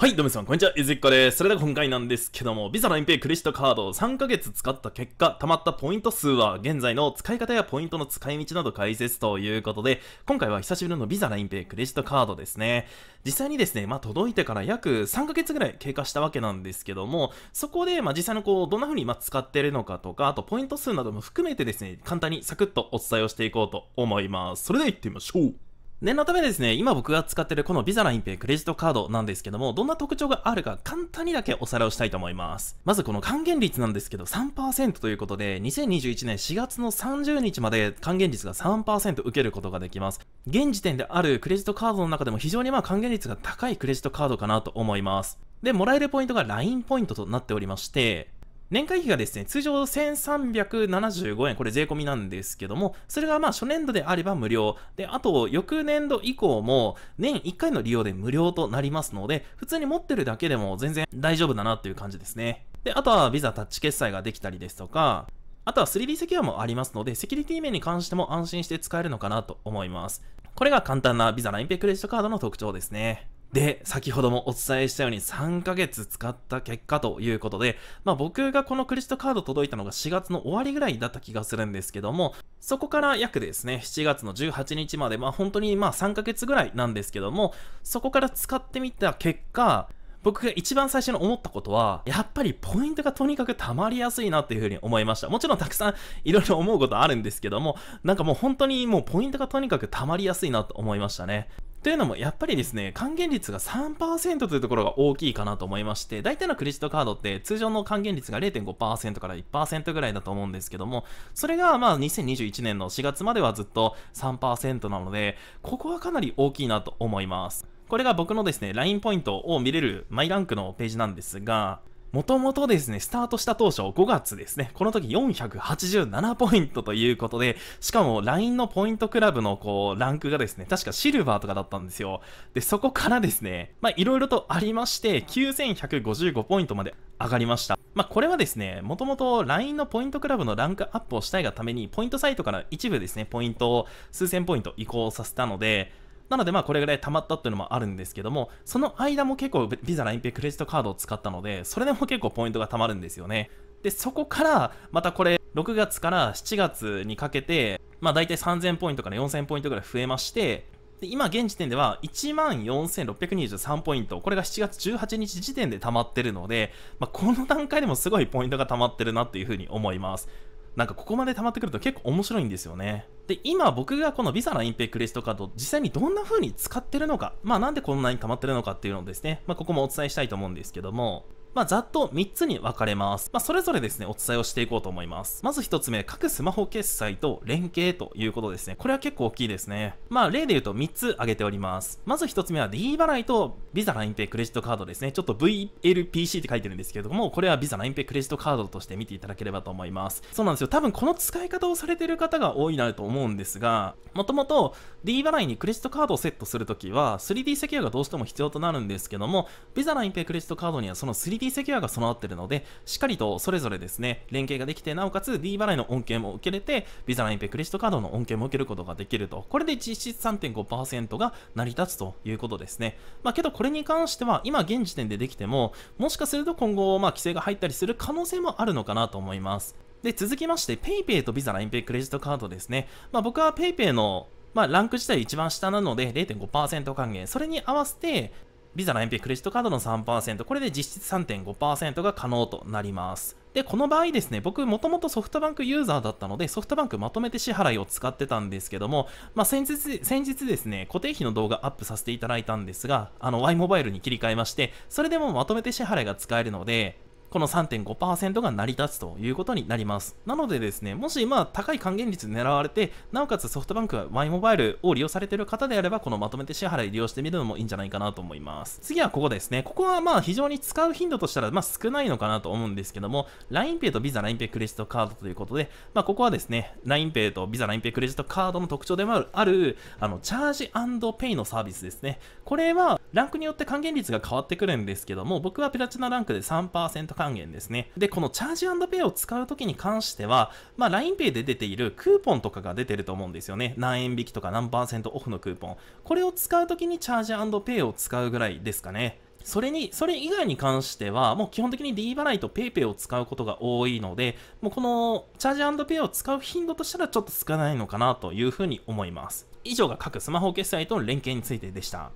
はい、どうもさん、こんにちは、ゆずっこです。それでは今回なんですけども、Visa ラインペイクレジットカードを3ヶ月使った結果、溜まったポイント数は、現在の使い方やポイントの使い道など解説ということで、今回は久しぶりの Visa ラインペイクレジットカードですね。実際にですね、まあ、届いてから約3ヶ月ぐらい経過したわけなんですけども、そこで、まあ、実際のこう、どんな風にま使ってるのかとか、あとポイント数なども含めてですね、簡単にサクッとお伝えをしていこうと思います。それでは行ってみましょう。念のためですね、今僕が使ってるこのビザラインペイクレジットカードなんですけども、どんな特徴があるか簡単にだけおさらいをしたいと思います。まずこの還元率なんですけど3%ということで、2021年4月の30日まで還元率が3%受けることができます。現時点であるクレジットカードの中でも非常にまあ還元率が高いクレジットカードかなと思います。で、もらえるポイントが LINE ポイントとなっておりまして、年会費がですね、通常1375円、これ税込みなんですけども、それがまあ初年度であれば無料。で、あと、翌年度以降も、年1回の利用で無料となりますので、普通に持ってるだけでも全然大丈夫だなっていう感じですね。で、あとはビザタッチ決済ができたりですとか、あとは 3D セキュアもありますので、セキュリティ面に関しても安心して使えるのかなと思います。これが簡単なビザラインペイクレジットカードの特徴ですね。で、先ほどもお伝えしたように3ヶ月使った結果ということで、まあ僕がこのクレジットカード届いたのが4月の終わりぐらいだった気がするんですけども、そこから約ですね、7月の18日まで、まあ本当にまあ3ヶ月ぐらいなんですけども、そこから使ってみた結果、僕が一番最初に思ったことは、やっぱりポイントがとにかく溜まりやすいなっていうふうに思いました。もちろんたくさんいろいろ思うことあるんですけども、なんかもう本当にもうポイントがとにかく溜まりやすいなと思いましたね。というのも、やっぱりですね、還元率が3%というところが大きいかなと思いまして、大体のクレジットカードって通常の還元率が0.5%から1%ぐらいだと思うんですけども、それがまあ2021年の4月まではずっと3%なので、ここはかなり大きいなと思います。これが僕のですね、LINE ポイントを見れるマイランクのページなんですが、もともとですね、スタートした当初5月ですね、この時487ポイントということで、しかも LINE のポイントクラブのこう、ランクがですね、確かシルバーとかだったんですよ。で、そこからですね、まいろいろとありまして、9155ポイントまで上がりました。まあこれはですね、もともと LINE のポイントクラブのランクアップをしたいがために、ポイントサイトから一部ですね、ポイントを数千ポイント移行させたので、なのでまあこれぐらい溜まったっていうのもあるんですけども、その間も結構 Visa、l i n e p クレジットカードを使ったので、それでも結構ポイントが溜まるんですよね。で、そこから、またこれ、6月から7月にかけて、まあ大体3000ポイントから4000ポイントぐらい増えまして、で今現時点では14,623ポイント、これが7月18日時点で溜まってるので、まあ、この段階でもすごいポイントが溜まってるなっていうふうに思います。なんかここまで溜まってくると結構面白いんですよね。で、今僕がこの Visa の隠蔽クレジットカード、実際にどんな風に使ってるのか、まあなんでこんなに溜まってるのかっていうのをですね、まあここもお伝えしたいと思うんですけども、まあ、ざっと3つに分かれます。まあ、それぞれですね、お伝えをしていこうと思います。まず1つ目、各スマホ決済と連携ということですね。これは結構大きいですね。まあ、例で言うと3つ挙げております。まず1つ目は D 払いと Visa LINEPay クレジットカードですね。ちょっと VLPC って書いてるんですけれども、これは Visa LINEPay クレジットカードとして見ていただければと思います。そうなんですよ。多分この使い方をされてる方が多いなと思うんですが、もともと D 払いにクレジットカードをセットするときは、3D セキュアがどうしても必要となるんですけども、Visa LINEPay クレジットカードにはその 3D セキュアが備わってるので、しっかりとそれぞれですね、連携ができて、なおかつ D 払いの恩恵も受けれて、ビザラインペクレジットカードの恩恵も受けることができると。これで実質3.5%が成り立つということですね。まあけどこれに関しては、今現時点でできても、もしかすると今後、まあ規制が入ったりする可能性もあるのかなと思います。で、続きまして、PayPay と Visa、LINEPay クレジットカードですね。まあ僕は PayPay のまあ、ランク自体一番下なので0.5%還元。それに合わせて、ビザの延期クレジットカードの3%、これで実質3.5%が可能となります。で、この場合ですね、僕、もともとソフトバンクユーザーだったので、ソフトバンクまとめて支払いを使ってたんですけども、まあ、先日、先日ですね、固定費の動画アップさせていただいたんですが、あの、Y モバイルに切り替えまして、それでもまとめて支払いが使えるので、この3.5%が成り立つということになります。なのでですね、もしまあ高い還元率狙われて、なおかつソフトバンクは Y モバイルを利用されている方であれば、このまとめて支払い利用してみるのもいいんじゃないかなと思います。次はここですね。ここはまあ非常に使う頻度としたらまあ少ないのかなと思うんですけども、LINEPay と Visa LINEPay クレジットカードということで、まあここはですね、LINEPay と Visa LINEPay クレジットカードの特徴でもある、あるあのチャージペイのサービスですね。これはランクによって還元率が変わってくるんですけども、僕はプラチナランクで3%単元ですね。で、このチャージペイを使うときに関しては、まあ、LINEPay で出ているクーポンとかが出てると思うんですよね。何円引きとか何パーセントオフのクーポン。これを使うときにチャージペイを使うぐらいですかね。それに、それ以外に関しては、もう基本的に D 払いと PayPay を使うことが多いので、もうこのチャージペイを使う頻度としたらちょっと少ないのかなというふうに思います。以上が各スマホ決済との連携についてでした。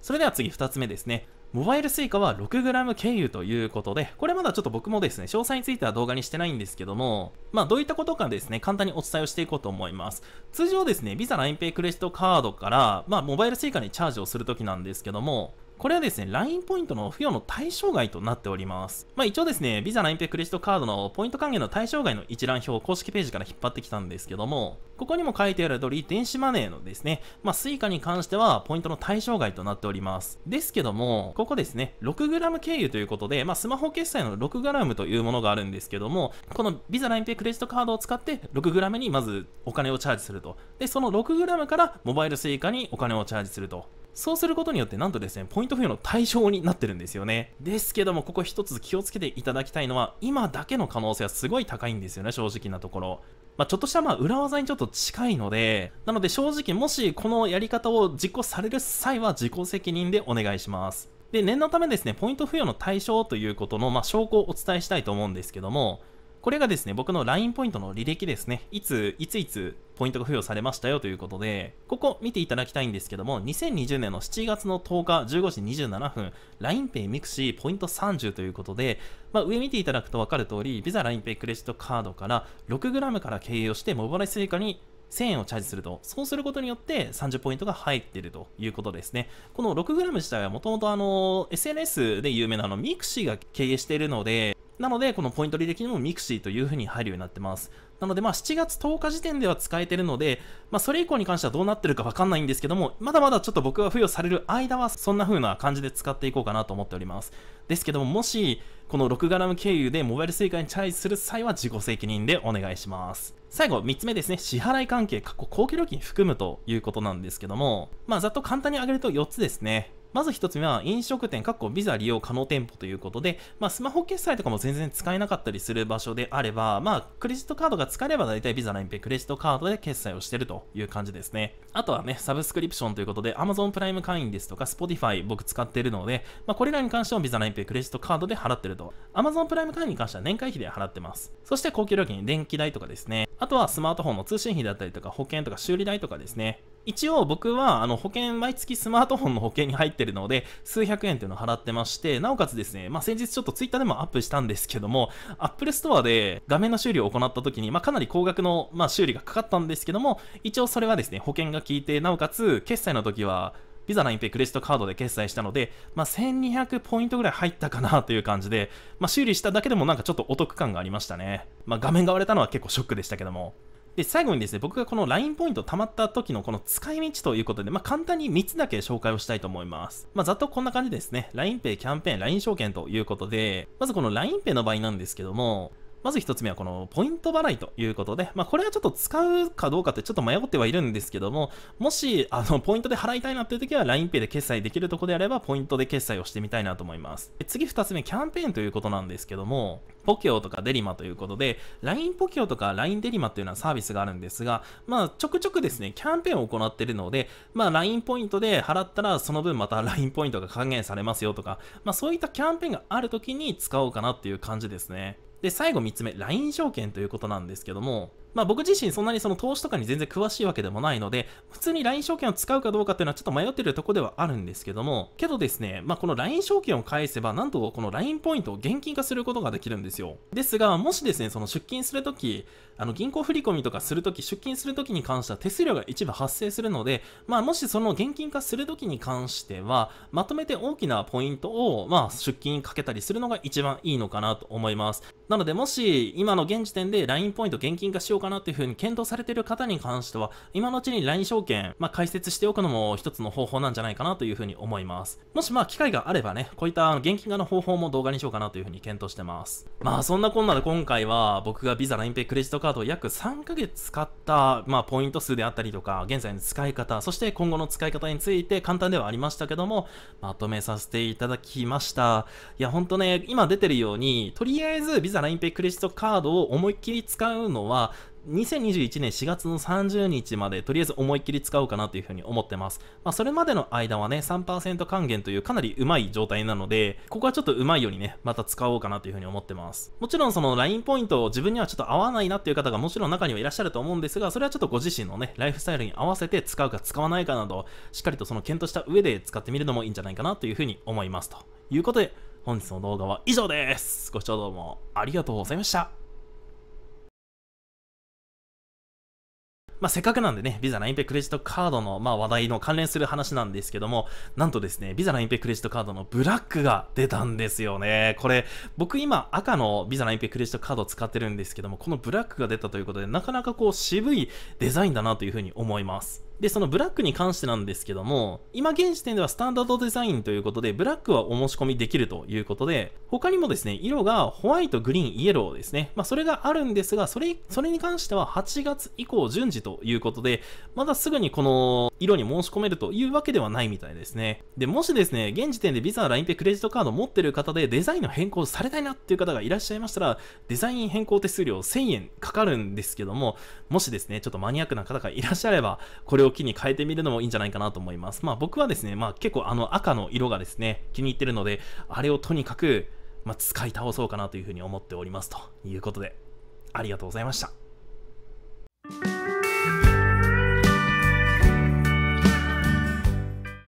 それでは次2つ目ですね。モバイル suica は 6g 経由ということで、これまだちょっと僕もですね、詳細については動画にしてないんですけども、まあどういったことかですね、簡単にお伝えをしていこうと思います。通常ですね、Visa、LINEPay、クレジットカードから、まあモバイル suica にチャージをするときなんですけども、これはですね、LINE ポイントの付与の対象外となっております。まあ一応ですね、Visa、LINEPay、クレジットカードのポイント還元の対象外の一覧表を公式ページから引っ張ってきたんですけども、ここにも書いてある通り、電子マネーのですね、まあ、スイカに関してはポイントの対象外となっております。ですけども、ここですね、6g 経由ということで、まあ、スマホ決済の 6g というものがあるんですけども、この Visa、LINEPay クレジットカードを使って 6g にまずお金をチャージすると。で、その 6g からモバイル suica にお金をチャージすると。そうすることによってなんとですね、ポイント付与の対象になってるんですよね。ですけども、ここ一つ気をつけていただきたいのは、今だけの可能性はすごい高いんですよね、正直なところ。まあ、ちょっとしたまあ裏技にちょっと近いので、なので正直もしこのやり方を実行される際は自己責任でお願いします。で、念のためですね、ポイント付与の対象ということの、まあ、証拠をお伝えしたいと思うんですけども、これがですね、僕の LINE ポイントの履歴ですね。いつ、いついつポイントが付与されましたよということで、ここ見ていただきたいんですけども、2020年の7月の10日15時27分、LINEPay ミクシーポイント30ということで、まあ、上見ていただくと分かる通り、Visa LINEPay クレジットカードから 6g から経由して、モバイルイカに1000円をチャージすると、そうすることによって30ポイントが入っているということですね。この 6g 自体はもともと SNS で有名なあの、ミクシーが経営しているので、なので、このポイント履歴にも Mixi という風に入るようになってます。なので、まあ、7月10日時点では使えてるので、まあ、それ以降に関してはどうなってるかわかんないんですけども、まだまだちょっと僕が付与される間は、そんな風な感じで使っていこうかなと思っております。ですけども、もし、この 6g 経由でモバイルスイカにチャージする際は自己責任でお願いします。最後、3つ目ですね。支払い関係、過去、公共料金含むということなんですけども、まあ、ざっと簡単に挙げると4つですね。まず1つ目は飲食店、かっこビザ利用可能店舗ということで、まあ、スマホ決済とかも全然使えなかったりする場所であれば、まあ、クレジットカードが使えれば大体ビザラインペクレジットカードで決済をしてるという感じですね。あとはね、サブスクリプションということで、Amazon プライム会員ですとか、Spotify 僕使ってるので、まあ、これらに関してもビザラインペクレジットカードで払ってると。Amazon プライム会員に関しては年会費で払ってます。そして高級料金、電気代とかですね。あとはスマートフォンの通信費だったりとか、保険とか修理代とかですね。一応僕はあの保険毎月スマートフォンの保険に入ってるので数百円っていうのを払ってましてなおかつですね、まあ、先日ちょっと Twitter でもアップしたんですけども Apple Store で画面の修理を行った時に、まあ、かなり高額の、まあ、修理がかかったんですけども一応それはですね保険が効いてなおかつ決済の時はビザ l インペ p a y クレジットカードで決済したので、まあ、1200ポイントぐらい入ったかなという感じで、まあ、修理しただけでもなんかちょっとお得感がありましたね。まあ、画面が割れたのは結構ショックでしたけども。で、最後にですね、僕がこの LINE ポイント貯まった時のこの使い道ということで、まあ、簡単に3つだけ紹介をしたいと思います。まあ、ざっとこんな感じですね。LINEPay キャンペーン、LINE 証券ということで、まずこの LINEPay の場合なんですけども、まず1つ目はこのポイント払いということで、まあ、これはちょっと使うかどうかってちょっと迷ってはいるんですけども、もし、あの、ポイントで払いたいなっていう時は LINEPay で決済できるとこであれば、ポイントで決済をしてみたいなと思います。次2つ目、キャンペーンということなんですけども、ポケオとかデリマということで、LINE ポキオとか LINE デリマっていうのはサービスがあるんですが、まあ、ちょくちょくですね、キャンペーンを行ってるので、まあ、LINE ポイントで払ったら、その分また LINE ポイントが還元されますよとか、まあ、そういったキャンペーンがある時に使おうかなっていう感じですね。で、最後3つ目、LINE 証券ということなんですけども、まあ僕自身そんなにその投資とかに全然詳しいわけでもないので、普通に LINE 証券を使うかどうかっていうのはちょっと迷ってるとこではあるんですけども、けどですね、まあこの LINE 証券を返せば、なんとこの LINE ポイントを現金化することができるんですよ。ですが、もしですね、その出金するとき、あの銀行振込とかするとき、出金するときに関しては手数料が一部発生するので、まあもしその現金化するときに関しては、まとめて大きなポイントを、まあ出金かけたりするのが一番いいのかなと思います。なのでもし今の現時点で LINE ポイント現金化しようかなっていうふうに検討されている方に関しては、今のうちに LINE 証券、まあ、開設しておくのも一つの方法なんじゃないかなというふうに思います。もしまあ、機会があればね、こういった現金化の方法も動画にしようかなというふうに検討してます。まあ、そんなこんなで今回は、僕が Visa、ラインペイクレジットカードを約3ヶ月使った、まあ、ポイント数であったりとか、現在の使い方、そして今後の使い方について簡単ではありましたけども、まとめさせていただきました。いや、ほんとね、今出てるように、とりあえず Visa、ラインペイクレジットカードを思いっきり使うのは、2021年4月の30日までとりあえず思いっきり使おうかなというふうに思ってます。まあ、それまでの間はね、3%還元というかなりうまい状態なので、ここはちょっとうまいようにね、また使おうかなというふうに思ってます。もちろんその LINE ポイントを自分にはちょっと合わないなっていう方がもちろん中にはいらっしゃると思うんですが、それはちょっとご自身のね、ライフスタイルに合わせて使うか使わないかなど、しっかりとその検討した上で使ってみるのもいいんじゃないかなというふうに思います。ということで、本日の動画は以上です。ご視聴どうもありがとうございました。まあ、せっかくなんでね、ビザ s ラインペクレジットカードの、まあ、話題の関連する話なんですけども、なんとですね、ビザ s ラインペクレジットカードのブラックが出たんですよね。これ、僕今赤のビザ s ラインペクレジットカードを使ってるんですけども、このブラックが出たということで、なかなかこう渋いデザインだなというふうに思います。で、そのブラックに関してなんですけども、今現時点ではスタンダードデザインということで、ブラックはお申し込みできるということで、他にもですね、色がホワイト、グリーン、イエローですね。まあ、それがあるんですが、それ、それに関しては8月以降順次ということで、まだすぐにこの色に申し込めるというわけではないみたいですね。で、もしですね、現時点で Visa、LINEPay、クレジットカード持ってる方でデザインの変更されたいなっていう方がいらっしゃいましたら、デザイン変更手数料1000円かかるんですけども、もしですね、ちょっとマニアックな方がいらっしゃれば、これれを機に変えてみるのもいいんじゃないかなと思います。まあ僕はですね、まあ結構あの赤の色がですね、気に入ってるので、あれをとにかく、まあ、使い倒そうかなというふうに思っておりますということで、ありがとうございました。